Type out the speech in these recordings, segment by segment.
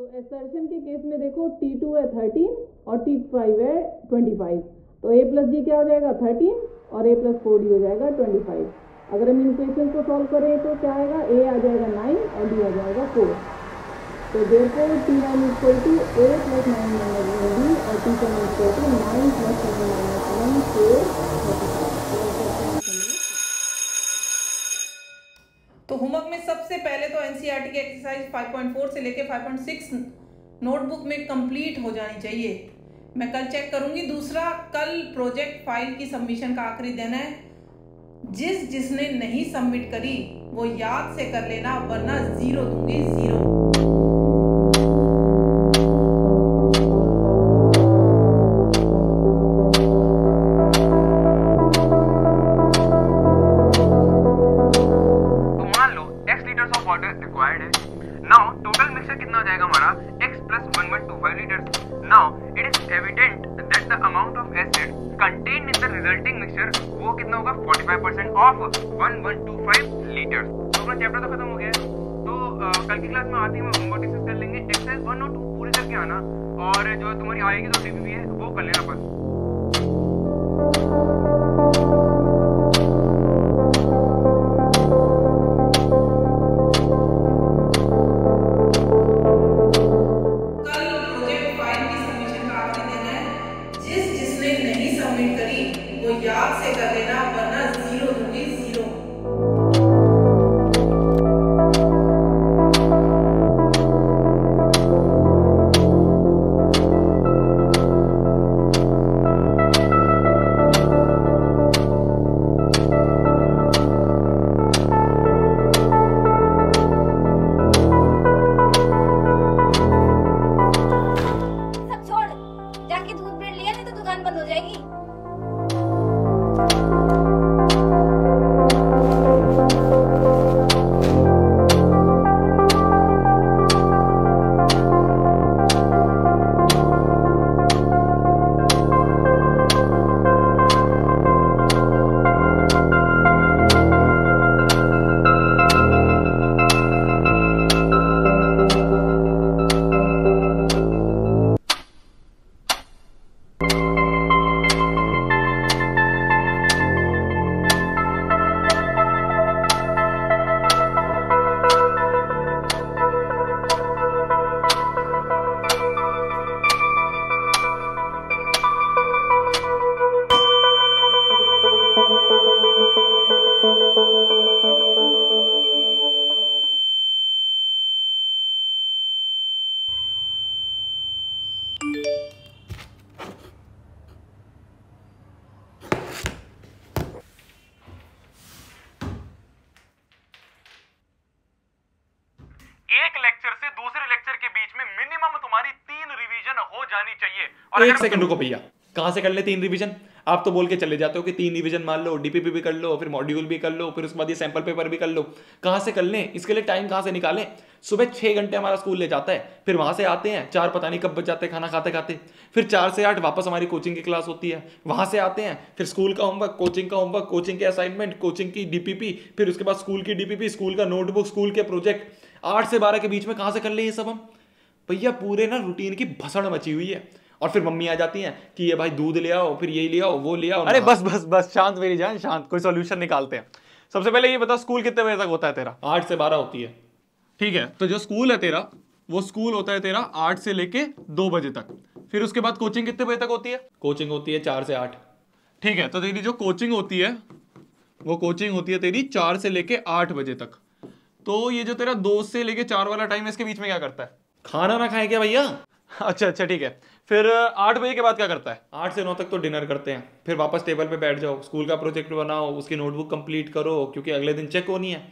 तो एसर्शन के केस में देखो टी टू है थर्टीन और टी फाइव है ट्वेंटी फाइव तो ए प्लस जी क्या हो जाएगा थर्टीन और ए प्लस फोर डी हो जाएगा ट्वेंटी फाइव अगर हम इन को सॉल्व करें तो क्या आएगा ए आ जाएगा नाइन और बी आ जाएगा फोर तो देखो T nine equal to A plus nine minus one D और T seven equal to nine plus seven minus one four thirty five तो होमवर्क में सबसे पहले तो एनसीईआरटी e की एक्सरसाइज 5.4 से लेके 5.6 नोटबुक में कंप्लीट हो जानी चाहिए मैं कल चेक करूंगी दूसरा कल प्रोजेक्ट फाइल की सबमिशन का आखिरी दिन है जिस जिसने नहीं सबमिट करी वो याद से कर लेना वरना जीरो दूंगी जीरो कितना हो जाएगा हमारा x plus 1125 liters. Now it is evident that the amount of acid contained in the resulting mixture वो कितना होगा 45% of 1125 liters. तो अपना चैप्टर तो खत्म हो गया है तो कल की क्लास में आते ही हम होमवर्क डिस्कस कर लेंगे एक्सरसाइज 1 और 2 पूरी करके आना और जो तुम्हारी आएगी तो डीपीपी है वो कर लेना बस होनी चाहिए और एक सेकंड रुको भैया कहां से कर ले तीन रिविजन आप तो बोल के चले जाते हो कि तीन रिवीजन मान लो डीपीपी भी कर लो फिर मॉड्यूल भी कर लो फिर उसके बाद ये सैंपल पेपर भी कर लो कहां से कर लें इसके लिए टाइम कहां से निकालें सुबह छह घंटे हमारा स्कूल ले जाता है फिर वहां से आते हैं चार पता नहीं कब बच जाते हैं खाना खाते खाते फिर चार से आठ वापस हमारी कोचिंग की क्लास होती है वहां से आते हैं फिर स्कूल का होमवर्क कोचिंग का होमवर्क कोचिंग के असाइनमेंट कोचिंग की डीपीपी फिर उसके बाद स्कूल की डीपीपी स्कूल का नोटबुक स्कूल के प्रोजेक्ट आठ से बारह के बीच में कहां से कर लें ये सब हम भैया पूरे ना रूटीन की भसड़ मची हुई है और फिर मम्मी आ जाती हैं कि ये भाई दूध ले आओ फिर ये ले आओ वो ले आओ अरे बस बस बस शांत मेरी जान शांत कोई सोल्यूशन निकालते हैं सबसे पहले ये बताओ स्कूल कितने बजे तक होता है तेरा आठ से बारह होती है ठीक है तो जो स्कूल है तेरा वो स्कूल होता है तेरा आठ से लेके दो बजे तक फिर उसके बाद कोचिंग कितने बजे तक होती है कोचिंग होती है चार से आठ ठीक है तो तेरी जो कोचिंग होती है वो कोचिंग होती है तेरी चार से लेके आठ बजे तक तो ये जो तेरा दो से लेके चार वाला टाइम है इसके बीच में क्या करता है खाना ना खाए क्या भैया अच्छा अच्छा ठीक है फिर आठ बजे के बाद क्या करता है आठ से नौ तक तो डिनर करते हैं फिर वापस टेबल पे बैठ जाओ स्कूल का प्रोजेक्ट बनाओ उसकी नोटबुक कंप्लीट करो क्योंकि अगले दिन चेक होनी है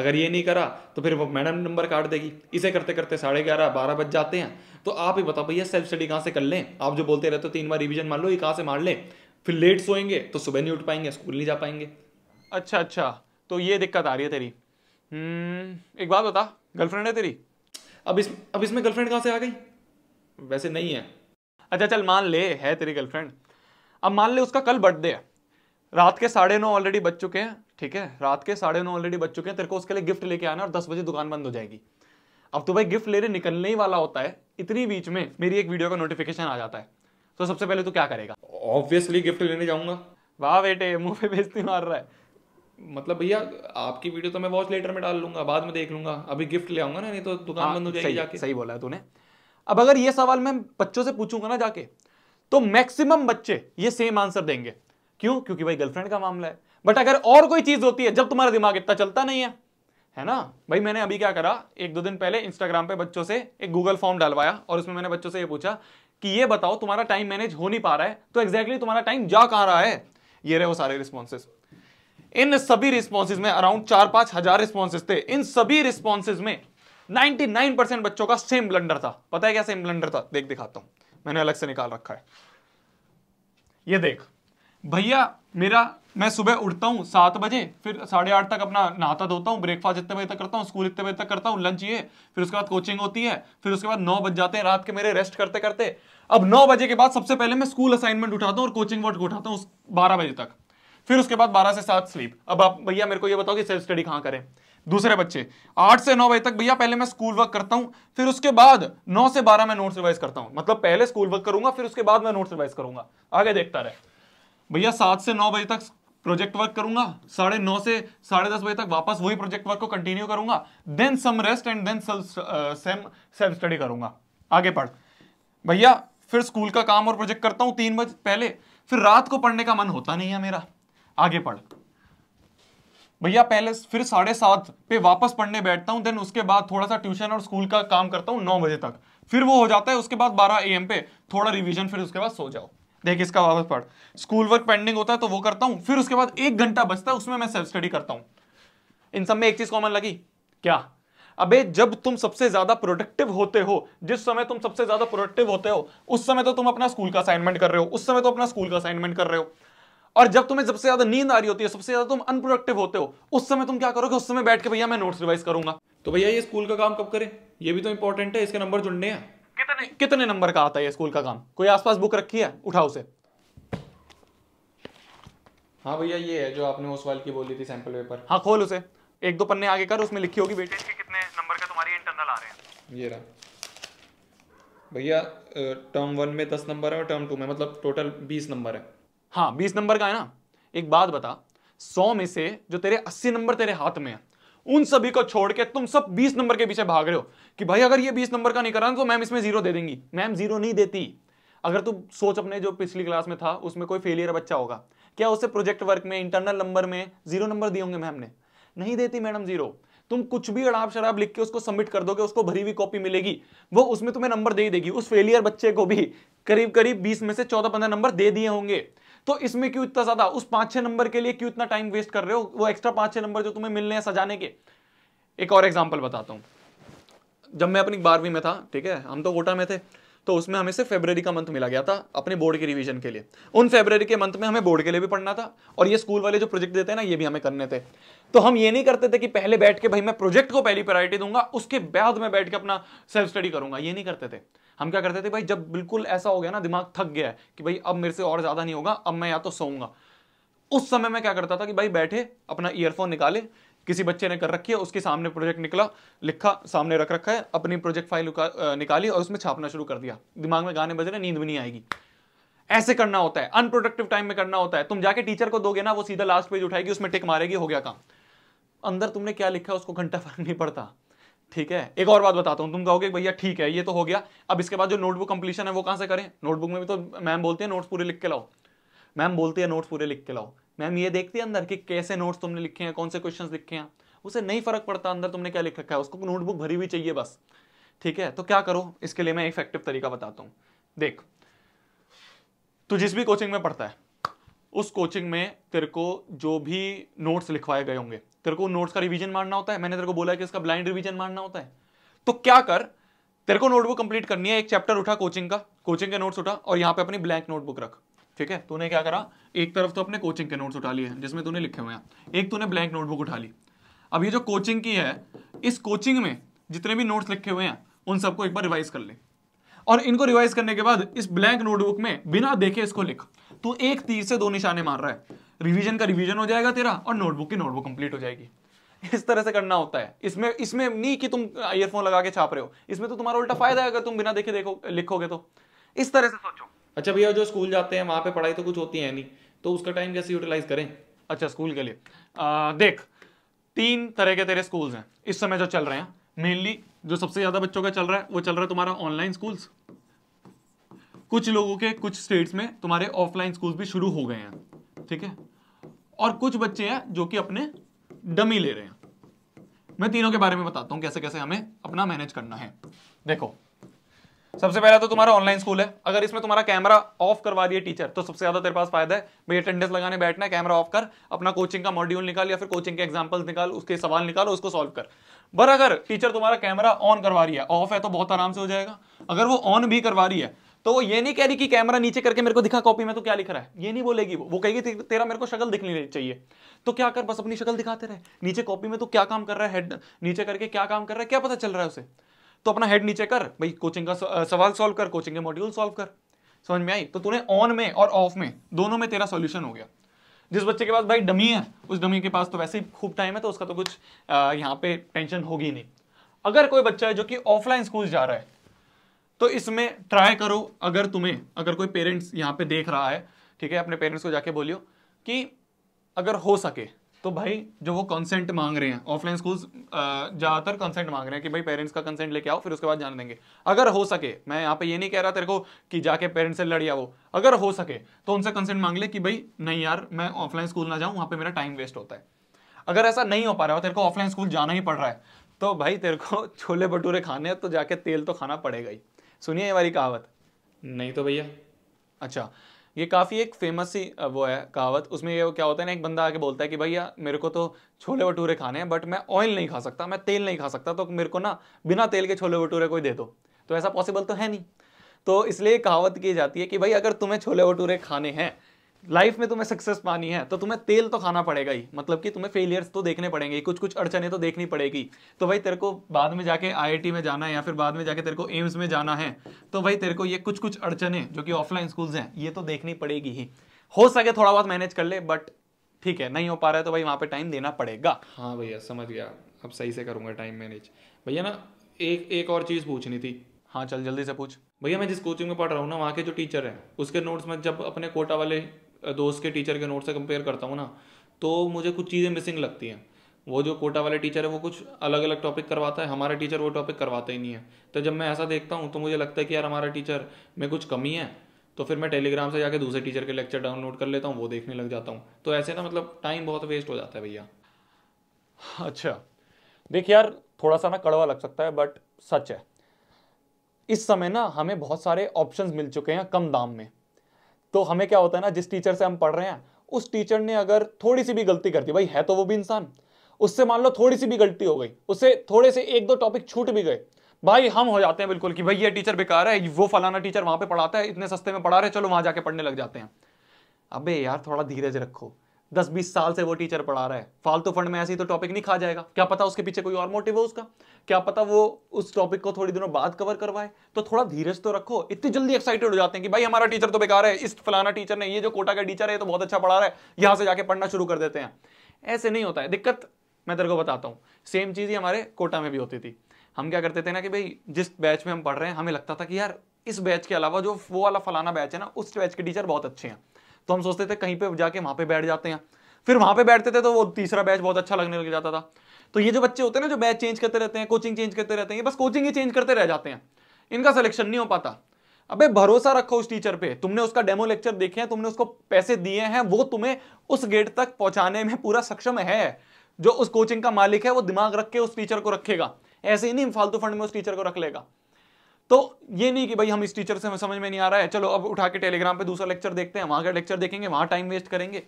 अगर ये नहीं करा तो फिर वो मैडम नंबर काट देगी इसे करते करते साढ़े ग्यारह बारह बज जाते हैं तो आप ही बताओ भैया सेल्फ स्टडी कहाँ से कर लें आप जो बोलते रहते हो तीन बार रिविजन मान लो ये कहाँ से मार लें फिर लेट सोएंगे तो सुबह नहीं उठ पाएंगे स्कूल नहीं जा पाएंगे अच्छा अच्छा तो ये दिक्कत आ रही है तेरी हम्म, एक बात बता गर्लफ्रेंड है तेरी अब इस अब इसमें गर्लफ्रेंड कहाँ से आ गई वैसे नहीं है अच्छा चल मान ले है तेरी गर्लफ्रेंड अब मान ले उसका कल बर्थडे है रात के साढ़े नौ ऑलरेडी बज चुके हैं ठीक है रात के साढ़े नौ ऑलरेडी बज चुके हैं तेरे को उसके लिए गिफ्ट लेके आना और दस बजे दुकान बंद हो जाएगी अब तो भाई गिफ्ट लेने निकलने ही वाला होता है इतनी बीच में मेरी एक वीडियो का नोटिफिकेशन आ जाता है तो सबसे पहले तो क्या करेगा ऑब्वियसली गिफ्ट लेने जाऊंगा वाह बेटे मुंह पे बेजती मार रहा है मतलब भैया आपकी वीडियो तो मैं वॉच लेटर में डाल लूंगा बाद में देख लूंगा अभी गिफ्ट ले आऊंगा ना नहीं तो दुकान हाँ, बंद हो जाएगी जाके सही बोला है तूने अब अगर ये सवाल मैं बच्चों से पूछूंगा ना जाके तो मैक्सिमम बच्चे ये सेम आंसर देंगे क्यों क्योंकि भाई गर्लफ्रेंड का मामला है बट अगर और कोई चीज होती है जब तुम्हारा दिमाग इतना चलता नहीं है है ना भाई मैंने अभी क्या करा एक दो दिन पहले इंस्टाग्राम पे बच्चों से एक गूगल फॉर्म डालवाया और उसमें मैंने बच्चों से ये पूछा कि ये बताओ तुम्हारा टाइम मैनेज हो नहीं पा रहा है तो एग्जैक्टली exactly तुम्हारा टाइम जा कहाँ रहा है ये रहे वो सारे रिस्पॉन्सेस इन सभी रिस्पॉन्सेज में अराउंड चार पांच हजार रिस्पॉन्सेज थे इन सभी रिस्पॉन्सेज में 99 बच्चों का सेम ब्लंडर था पता है क्या सेम ब्लंडर था देख दिखाता हूं मैंने अलग से निकाल रखा है ये देख भैया मेरा मैं सुबह उठता हूँ सात बजे फिर साढ़े आठ तक अपना नहाता धोता हूँ ब्रेकफास्ट इतने बजे तक करता हूँ स्कूल इतने बजे तक करता हूँ लंच ये फिर उसके बाद कोचिंग होती है फिर उसके बाद नौ बज जाते हैं रात के मेरे रेस्ट करते करते अब नौ बजे के बाद सबसे पहले मैं स्कूल असाइनमेंट उठाता हूँ और कोचिंग वर्ड उठाता हूँ बारह बजे तक फिर उसके बाद बारह से सात स्लीप अब आप भैया मेरे को ये बताओ कि सेल्फ स्टडी कहां करें दूसरे बच्चे आठ से नौ बजे तक भैया पहले मैं स्कूल वर्क करता हूं फिर उसके बाद नौ से बारह मैं नोट्स रिवाइज करता हूं मतलब पहले स्कूल वर्क करूंगा फिर उसके बाद मैं नोट्स रिवाइज करूंगा आगे देखता रहे भैया सात से नौ बजे तक प्रोजेक्ट वर्क करूंगा साढ़े नौ से साढ़े दस बजे तक वापस वही प्रोजेक्ट वर्क को कंटिन्यू करूंगा then some rest and then same self study करूंगा आगे पढ़ भैया फिर स्कूल का काम और प्रोजेक्ट करता हूँ तीन बजे पहले फिर रात को पढ़ने का मन होता नहीं है मेरा आगे पढ़ भैया पहले फिर साढ़े सात पे वापस पढ़ने बैठता हूँ देन उसके बाद थोड़ा सा ट्यूशन और स्कूल का काम करता हूँ नौ बजे तक फिर वो हो जाता है उसके बाद बारह ए पे थोड़ा रिविजन फिर उसके बाद सो जाओ देख इसका वापस पढ़ स्कूल वर्क पेंडिंग होता है तो वो करता हूं फिर उसके बाद एक घंटा बचता है उसमें मैं सेल्फ स्टडी करता हूं इन सब में एक चीज कॉमन लगी क्या अबे जब तुम सबसे ज्यादा प्रोडक्टिव होते हो जिस समय तुम सबसे ज्यादा प्रोडक्टिव होते हो उस समय तो तुम अपना स्कूल का असाइनमेंट कर रहे हो उस समय तो अपना स्कूल का असाइनमेंट कर रहे हो और जब तुम्हें सबसे ज्यादा नींद आ रही होती है सबसे ज्यादा तुम अनप्रोडक्टिव होते हो उस समय तुम क्या करोगे उस समय बैठ के भैया मैं नोट्स रिवाइज करूंगा तो भैया ये स्कूल का काम कब करें ये भी तो इंपॉर्टेंट है इसके नंबर जुड़ने हैं कितने कितने नंबर का आता है स्कूल का काम कोई आसपास बुक रखी है उठाओ उसे हाँ भैया ये है जो आपने उस वाल की बोली थी सैंपल पेपर हाँ खोल उसे एक दो पन्ने आगे कर उसमें लिखी होगी बेटे कितने नंबर का तुम्हारी इंटरनल आ रहे हैं ये रहा भैया टर्म वन में दस नंबर है और टर्म टू में मतलब टोटल बीस नंबर है हाँ बीस नंबर का है ना एक बात बता सौ में से जो तेरे अस्सी नंबर तेरे हाथ में है उन सभी को छोड़ के तुम सब बीस नंबर के पीछे भाग रहे हो कि भाई अगर ये बीस नंबर का नहीं करा तो मैम इसमें जीरो दे देंगी मैम जीरो नहीं देती अगर तुम सोच अपने जो पिछली क्लास में था उसमें कोई फेलियर बच्चा होगा क्या उसे प्रोजेक्ट वर्क में इंटरनल नंबर में जीरो नंबर दिए होंगे मैम ने नहीं देती मैडम जीरो तुम कुछ भी अड़ाप शराब लिख के उसको सबमिट कर दोगे उसको भरी हुई कॉपी मिलेगी वो उसमें तुम्हें नंबर दे देगी उस फेलियर बच्चे को भी करीब करीब बीस में से चौदह पंद्रह नंबर दे दिए होंगे तो इसमें क्यों इतना ज्यादा उस पांच छह नंबर के लिए क्यों इतना टाइम वेस्ट कर रहे हो वो एक्स्ट्रा पांच छह नंबर जो तुम्हें मिलने हैं सजाने के एक और एग्जाम्पल बताता हूँ जब मैं अपनी बारहवीं में था ठीक है हम तो कोटा में थे तो उसमें हमें से फेबररी का मंथ मिला गया था अपने बोर्ड के रिवीजन के लिए उन फेबररी के मंथ में हमें बोर्ड के लिए भी पढ़ना था और ये स्कूल वाले जो प्रोजेक्ट देते हैं ना ये भी हमें करने थे तो हम ये नहीं करते थे कि पहले बैठ के भाई मैं प्रोजेक्ट को पहली प्रायोरिटी दूंगा उसके बाद में बैठ के अपना सेल्फ स्टडी करूंगा ये नहीं करते थे हम क्या करते थे भाई जब बिल्कुल ऐसा हो गया ना दिमाग थक गया है कि भाई अब मेरे से और ज़्यादा नहीं होगा अब मैं या तो सोऊंगा उस समय मैं क्या करता था कि भाई बैठे अपना ईयरफोन निकाले किसी बच्चे ने कर रखी है उसके सामने प्रोजेक्ट निकला लिखा सामने रख रखा है अपनी प्रोजेक्ट फाइल निकाली और उसमें छापना शुरू कर दिया दिमाग में गाने बज रहे नींद भी नहीं आएगी ऐसे करना होता है अनप्रोडक्टिव टाइम में करना होता है तुम जाके टीचर को दोगे ना वो सीधा लास्ट पेज उठाएगी उसमें टिक मारेगी हो गया काम अंदर तुमने क्या लिखा उसको घंटा फर्क नहीं पड़ता ठीक है एक और बात बताता हूँ तुम कहोगे भैया ठीक है ये तो हो गया अब इसके बाद जो नोटबुक कंप्लीशन है वो कहाँ से करें नोटबुक में भी तो मैम बोलती है नोट्स पूरे लिख के लाओ मैम बोलती है नोट्स पूरे लिख के लाओ मैम ये देखती है अंदर कि कैसे नोट्स तुमने लिखे हैं कौन से क्वेश्चन लिखे हैं उसे नहीं फर्क पड़ता अंदर तुमने क्या लिख रखा है उसको नोटबुक भरी हुई चाहिए बस ठीक है तो क्या करो इसके लिए मैं इफेक्टिव तरीका बताता हूँ देख तो जिस भी कोचिंग में पढ़ता है उस कोचिंग में तेरे को जो भी नोट्स लिखवाए गए होंगे तेरे को नोट्स का रिवीजन मारना होता है मैंने तेरे को बोला कि इसका ब्लाइंड रिवीजन मारना होता है तो क्या कर तेरे को नोटबुक कंप्लीट करनी है एक चैप्टर उठा कोचिंग का कोचिंग के नोट्स उठा और यहाँ पे अपनी ब्लैंक नोटबुक रख ठीक है तूने क्या करा एक तरफ तो अपने कोचिंग के नोट्स उठा लिए जिसमें तूने लिखे हुए हैं एक तूने ब्लैंक नोटबुक उठा ली अब ये जो कोचिंग की है इस कोचिंग में जितने भी नोट्स लिखे हुए हैं उन सबको एक बार रिवाइज कर ले और इनको रिवाइज करने के बाद इस ब्लैंक नोटबुक में बिना देखे इसको लिख तू एक तीर से दो निशाने मार रहा है रिवीजन का रिवीजन हो जाएगा तेरा और नोटबुक की नोटबुक कंप्लीट हो जाएगी इस तरह से करना होता है इसमें इसमें नहीं कि तुम ईयरफोन लगा के छाप रहे हो इसमें तो तुम्हारा उल्टा फायदा है अगर तुम बिना देखे देखो लिखोगे तो इस तरह से सोचो अच्छा भैया जो स्कूल जाते हैं वहाँ पे पढ़ाई तो कुछ होती है नहीं तो उसका टाइम कैसे यूटिलाइज करें अच्छा स्कूल के लिए आ, देख तीन तरह के तेरे स्कूल्स हैं इस समय जो चल रहे हैं मेनली जो सबसे ज़्यादा बच्चों का चल रहा है वो चल रहा है तुम्हारा ऑनलाइन स्कूल्स कुछ लोगों के कुछ स्टेट्स में तुम्हारे ऑफलाइन स्कूल्स भी शुरू हो गए हैं ठीक है और कुछ बच्चे हैं जो कि अपने डमी ले रहे हैं मैं तीनों के बारे में बताता हूं कैसे कैसे हमें अपना मैनेज करना है देखो सबसे पहला तो तुम्हारा ऑनलाइन स्कूल है अगर इसमें तुम्हारा कैमरा ऑफ करवा दिया टीचर तो सबसे ज्यादा तेरे पास फायदा है भाई अटेंडेंस लगाने बैठना है कैमरा ऑफ कर अपना कोचिंग का मॉड्यूल निकाल या फिर कोचिंग के एग्जाम्पल्स निकाल उसके सवाल निकाल उसको सॉल्व कर पर अगर टीचर तुम्हारा कैमरा ऑन करवा रही है ऑफ है तो बहुत आराम से हो जाएगा अगर वो ऑन भी करवा रही है तो वो ये नहीं कह रही कि कैमरा नीचे करके मेरे को दिखा कॉपी में तो क्या लिख रहा है ये नहीं बोलेगी वो वो कहेगी ते, तेरा मेरे को शक्ल दिखनी चाहिए तो क्या कर बस अपनी शक्ल दिखाते रहे नीचे कॉपी में तो क्या काम कर रहा है हेड नीचे करके क्या काम कर रहा है क्या पता चल रहा है उसे तो अपना हेड नीचे कर भाई कोचिंग का सवाल सॉल्व कर कोचिंग के मॉड्यूल सॉल्व कर समझ में आई तो तूने ऑन में और ऑफ में दोनों में तेरा सोल्यूशन हो गया जिस बच्चे के पास भाई डमी है उस डमी के पास तो वैसे ही खूब टाइम है तो उसका तो कुछ यहाँ पे टेंशन होगी नहीं अगर कोई बच्चा है जो कि ऑफलाइन स्कूल जा रहा है तो इसमें ट्राई करो अगर तुम्हें अगर कोई पेरेंट्स यहाँ पे देख रहा है ठीक है अपने पेरेंट्स को जाके बोलियो कि अगर हो सके तो भाई जो वो कंसेंट मांग रहे हैं ऑफलाइन स्कूल्स ज़्यादातर कंसेंट मांग रहे हैं कि भाई पेरेंट्स का कंसेंट लेके आओ फिर उसके बाद जान देंगे अगर हो सके मैं यहाँ पे ये नहीं कह रहा तेरे को कि जाके पेरेंट्स से लड़िया वो अगर हो सके तो उनसे कंसेंट मांग ले कि भाई नहीं यार मैं ऑफलाइन स्कूल ना जाऊँ वहाँ पर मेरा टाइम वेस्ट होता है अगर ऐसा नहीं हो पा रहा है तेरे को ऑफलाइन स्कूल जाना ही पड़ रहा है तो भाई तेरे को छोले भटूरे खाने तो जाके तेल तो खाना पड़ेगा ही सुनिए ये वाली कहावत नहीं तो भैया अच्छा ये काफ़ी एक फेमस सी वो है कहावत उसमें ये क्या होता है ना एक बंदा आके बोलता है कि भैया मेरे को तो छोले भटूरे खाने हैं बट मैं ऑयल नहीं खा सकता मैं तेल नहीं खा सकता तो मेरे को ना बिना तेल के छोले भटूरे कोई दे दो तो ऐसा पॉसिबल तो है नहीं तो इसलिए कहावत की जाती है कि भाई अगर तुम्हें छोले भटूरे खाने हैं लाइफ में तुम्हें सक्सेस पानी है तो तुम्हें तेल तो खाना पड़ेगा ही मतलब कि तुम्हें फेलियर्स तो देखने पड़ेंगे कुछ कुछ अड़चने तो देखनी पड़ेगी तो भाई तेरे को बाद में जाके आईआईटी में जाना है या फिर बाद में जाके तेरे को एम्स में जाना है तो भाई तेरे को ये कुछ कुछ अड़चने जो कि ऑफलाइन स्कूल्स हैं ये तो देखनी पड़ेगी ही हो सके थोड़ा बहुत मैनेज कर ले बट ठीक है नहीं हो पा रहा है तो भाई वहाँ पर टाइम देना पड़ेगा हाँ भैया समझ गया अब सही से करूँगा टाइम मैनेज भैया ना एक एक और चीज़ पूछनी थी हाँ चल जल्दी से पूछ भैया मैं जिस कोचिंग में पढ़ रहा हूँ ना वहाँ के जो टीचर हैं उसके नोट्स में जब अपने कोटा वाले दोस्त के टीचर के नोट से कंपेयर करता हूँ ना तो मुझे कुछ चीज़ें मिसिंग लगती हैं वो जो कोटा वाले टीचर है वो कुछ अलग अलग टॉपिक करवाता है हमारे टीचर वो टॉपिक करवाते ही नहीं है तो जब मैं ऐसा देखता हूँ तो मुझे लगता है कि यार हमारा टीचर में कुछ कमी है तो फिर मैं टेलीग्राम से जाके दूसरे टीचर के लेक्चर डाउनलोड कर लेता हूँ वो देखने लग जाता हूँ तो ऐसे ना मतलब टाइम बहुत वेस्ट हो जाता है भैया अच्छा देखिए यार थोड़ा सा ना कड़वा लग सकता है बट सच है इस समय ना हमें बहुत सारे ऑप्शंस मिल चुके हैं कम दाम में तो हमें क्या होता है ना जिस टीचर से हम पढ़ रहे हैं उस टीचर ने अगर थोड़ी सी भी गलती कर दी भाई है तो वो भी इंसान उससे मान लो थोड़ी सी भी गलती हो गई उससे थोड़े से एक दो टॉपिक छूट भी गए भाई हम हो जाते हैं बिल्कुल कि भाई ये टीचर बेकार है वो फलाना टीचर वहां पे पढ़ाता है इतने सस्ते में पढ़ा रहे चलो वहां जाके पढ़ने लग जाते हैं अबे यार थोड़ा धीरज रखो दस बीस साल से वो टीचर पढ़ा रहा है फालतू फंड में ऐसे ही तो टॉपिक नहीं खा जाएगा क्या पता उसके पीछे कोई और मोटिव हो उसका क्या पता वो उस टॉपिक को थोड़ी दिनों बाद कवर करवाए तो थोड़ा धीरज तो रखो इतनी जल्दी एक्साइटेड हो जाते हैं कि भाई हमारा टीचर तो बेकार है इस फलाना टीचर ने ये जो कोटा का टीचर है तो बहुत अच्छा पढ़ा रहा है यहाँ से जाके पढ़ना शुरू कर देते हैं ऐसे नहीं होता है दिक्कत मैं तेरे को बताता हूँ सेम चीज़ ही हमारे कोटा में भी होती थी हम क्या करते थे ना कि भाई जिस बैच में हम पढ़ रहे हैं हमें लगता था कि यार इस बैच के अलावा जो वो वाला फलाना बैच है ना उस बैच के टीचर बहुत अच्छे हैं तो हम सोचते थे कहीं पे जाके वहां पे बैठ जाते हैं फिर वहां पे बैठते थे तो वो तीसरा बैच बहुत अच्छा लगने लग जाता था तो ये जो बच्चे होते हैं ना जो बैच चेंज करते रहते हैं कोचिंग चेंज करते रहते हैं बस कोचिंग ही चेंज करते रह जाते हैं इनका सिलेक्शन नहीं हो पाता अबे भरोसा रखो उस टीचर पे तुमने उसका डेमो लेक्चर देखे हैं तुमने उसको पैसे दिए हैं वो तुम्हें उस गेट तक पहुंचाने में पूरा सक्षम है जो उस कोचिंग का मालिक है वो दिमाग रख के उस टीचर को रखेगा ऐसे ही नहीं फालतू फंड में उस टीचर को रख लेगा तो ये नहीं कि भाई हम इस टीचर से हमें समझ में नहीं आ रहा है चलो अब उठा के टेलीग्राम पे दूसरा लेक्चर देखते हैं वहाँ का लेक्चर देखेंगे वहाँ टाइम वेस्ट करेंगे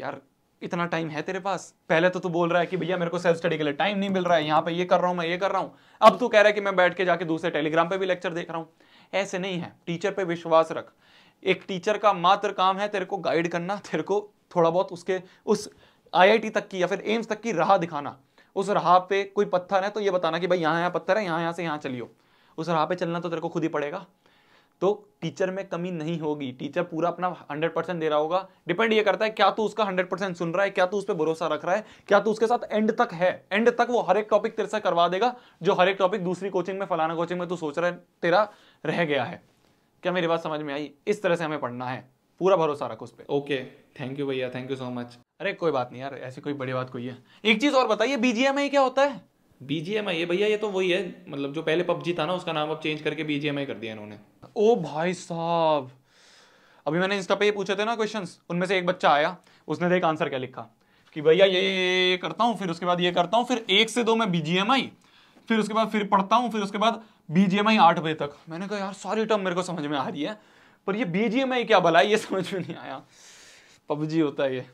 यार इतना टाइम है तेरे पास पहले तो तू बोल रहा है कि भैया मेरे को सेल्फ स्टडी के लिए टाइम नहीं मिल रहा है यहाँ पे ये कर रहा हूँ मैं ये कर रहा हूँ अब तू कह रहा है कि मैं बैठ के जाके दूसरे टेलीग्राम पर भी लेक्चर देख रहा हूँ ऐसे नहीं है टीचर पर विश्वास रख एक टीचर का मात्र काम है तेरे को गाइड करना तेरे को थोड़ा बहुत उसके उस आईआईटी तक की या फिर एम्स तक की राह दिखाना उस राह पे कोई पत्थर है तो ये बताना कि भाई यहाँ यहाँ पत्थर है यहाँ यहाँ से यहाँ चलियो उस राह पे चलना तो तेरे को खुद ही पड़ेगा तो टीचर में कमी नहीं होगी टीचर पूरा अपना हंड्रेड परसेंट दे रहा होगा डिपेंड ये करता है क्या तू उसका हंड्रेड परसेंट सुन रहा है क्या तू उस पर भरोसा रख रहा है क्या तू उसके साथ एंड तक है एंड तक वो हर एक टॉपिक तेरे से करवा देगा जो हर एक टॉपिक दूसरी कोचिंग में फलाना कोचिंग में तू सोच रहा है तेरा रह गया है क्या मेरी बात समझ में आई इस तरह से हमें पढ़ना है पूरा भरोसा रखो उस पर ओके थैंक यू भैया थैंक यू सो मच अरे कोई बात नहीं यार ऐसी कोई बड़ी बात कोई है एक चीज और बताइए बीजीएमआई क्या होता है बी जी एम आई है भैया ये तो वही है मतलब जो पहले पबजी था ना उसका नाम अब चेंज करके बी जी एम आई कर दिया इन्होंने ओ भाई साहब अभी मैंने इंस्टा पे ये पूछे थे ना क्वेश्चन उनमें से एक बच्चा आया उसने देख आंसर क्या लिखा कि भैया ये, करता हूँ फिर उसके बाद ये करता हूँ फिर एक से दो मैं बी जी एम आई फिर उसके बाद फिर पढ़ता हूँ फिर उसके बाद बी जी एम आई आठ बजे तक मैंने कहा यार सारी टर्म मेरे को समझ में आ रही है पर ये बी जी एम आई क्या भला ये समझ में नहीं आया पबजी होता है ये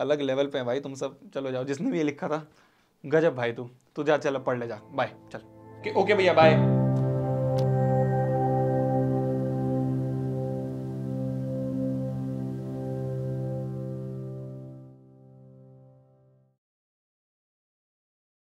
अलग लेवल पे है भाई तुम सब चलो जाओ जिसने भी ये लिखा था गजब भाई तू तू जा चल पढ़ ले जा बाय चल ओके भैया बाय